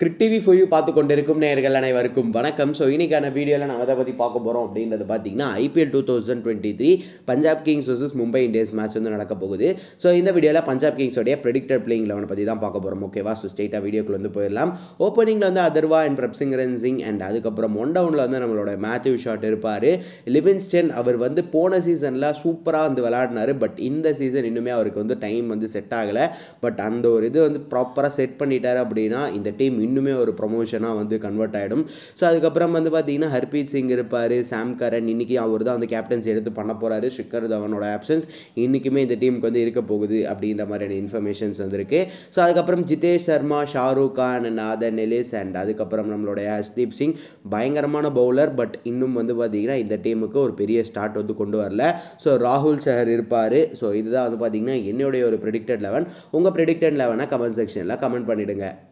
கிரிக் TV ஃபோயு பார்த்து கொண்டிருக்கும் நேர்கள் அனைவருக்கும் வணக்கம் ஸோ இன்றைக்கான வீடியோவில் நான் அதை பற்றி பார்க்க போகிறோம் அப்படின்றது பார்த்தீங்கன்னா IPL two thousand twenty three Punjab Kings versus Mumbai Indians match வந்து நடக்க போகுது ஸோ இந்த வீடியோவில் பஞ்சாப் கிங்ஸோடைய ப்ரெடிக்டட் பிளேயிங் லெவனை பற்றி தான் பார்க்க போகிறோம் ஓகேவா ஸோ ஸ்டேட்டாக வீடியோக்குள்ள வந்து போயிடலாம் ஓப்பனிங்கில் வந்து Atharva and Prabhsimran and அதுக்கப்புறம் ஒன் டவுனில் வந்து நம்மளோட மேத்யூ ஷாட் இருப்பார் லிவின்ஸ்டன் அவர் வந்து போன சீசனில் சூப்பராக வந்து விளாடினார் பட் இந்த சீசன் இன்னுமே அவருக்கு வந்து டைம் வந்து செட் ஆகலை பட் அந்த ஒரு இது வந்து ப்ராப்பராக செட் பண்ணிட்டார் அப்படின்னா இந்த டீம் இன்னுமே ஒரு ப்ரொமோஷனாக வந்து கன்வெர்ட் ஆகிடும் ஸோ அதுக்கப்புறம் வந்து பார்த்தீங்கன்னா ஹர்பீத் சிங் இருப்பார் சாம் கரன் இன்றைக்கி அவர் தான் வந்து கேப்டன்ஸ் எடுத்து பண்ண போகிறாரு ஷிக்கர் தவனோட ஆப்ஷன்ஸ் இன்றைக்குமே இந்த டீமுக்கு வந்து இருக்க போகுது அப்படின்ற மாதிரியான இன்ஃபர்மேஷன்ஸ் வந்திருக்கு ஸோ அதுக்கப்புறம் ஜிதேஷ் சர்மா ஷாருக் கான் அண்ட் ஆதன் அண்ட் அதுக்கப்புறம் நம்மளுடைய ஹர்ஷ்தீப் சிங் பயங்கரமான பவுலர் பட் இன்னும் வந்து பார்த்தீங்கன்னா இந்த டீமுக்கு ஒரு பெரிய ஸ்டார்ட் வந்து கொண்டு வரல ஸோ ராகுல் சஹர் இருப்பார் ஸோ இதுதான் வந்து பார்த்தீங்கன்னா என்னுடைய ஒரு ப்ரெடிக்டட் லெவன் உங்கள் ப்ரெடிக்டட் லெவனை கமெண்ட் செக்ஷனில் கமெண்ட் பண்ணிவிடுங்க